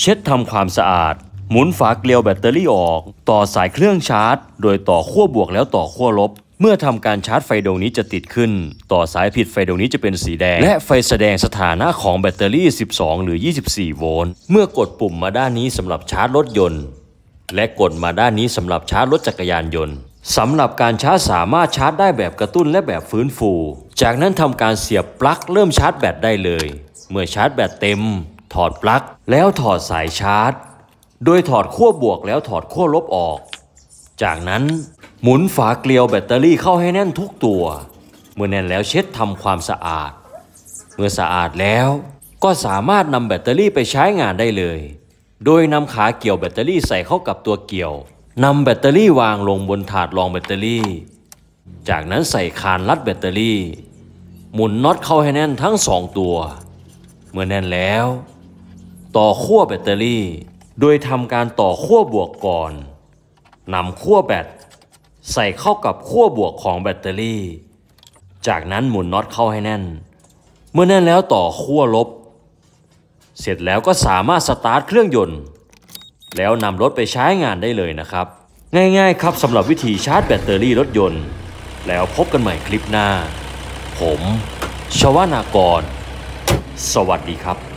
เช็ดทำความสะอาด หมุนฝาเกลียวแบตเตอรี่ออก ต่อสายเครื่องชาร์จ โดยต่อขั้วบวกแล้วต่อขั้วลบเมื่อทำการชาร์จไฟดวงนี้จะติดขึ้น ต่อสายผิดไฟดวงนี้จะเป็นสีแดง และไฟแสดงสถานะของแบตเตอรี่ 12 หรือ 24 โวลต์เมื่อกดปุ่มมาด้านนี้สำหรับชาร์จรถยนต์และกดมาด้านนี้สำหรับชาร์จรถจักรยานยนต์สำหรับการชาร์จสามารถชาร์จได้แบบกระตุ้นและแบบฟื้นฟู จากนั้นทำการเสียบปลั๊กเริ่มชาร์จแบตได้เลย เมื่อชาร์จแบตเต็มถอดปลั๊กแล้วถอดสายชาร์จ โดยถอดขั้วบวกแล้วถอดขั้วลบออก จากนั้นหมุนฝาเกลียวแบตเตอรี่เข้าให้แน่นทุกตัว เมื่อแน่นแล้วเช็ดทำความสะอาด เมื่อสะอาดแล้ว ก็สามารถนำแบตเตอรี่ไปใช้งานได้เลย โดยนำขาเกี่ยวแบตเตอรี่ใส่เข้ากับตัวเกี่ยวนำแบตเตอรี่วางลงบนถาดรองแบตเตอรี่ จากนั้นใส่คานรัดแบตเตอรี่ หมุนน็อตเข้าให้แน่นทั้งสองตัว เมื่อแน่นแล้วต่อขั้วแบตเตอรี่ โดยทำการต่อขั้วบวกก่อนนำขั้วแบตใส่เข้ากับขั้วบวกของแบตเตอรี่ จากนั้นหมุนน็อตเข้าให้แน่น เมื่อแน่นแล้วต่อขั้วลบ เสร็จแล้วก็สามารถสตาร์ทเครื่องยนต์ แล้วนำรถไปใช้งานได้เลยนะครับ ง่าย ๆ ครับสำหรับวิธีชาร์จแบตเตอรี่รถยนต์ แล้วพบกันใหม่คลิปหน้า ผม ชวนากร สวัสดีครับ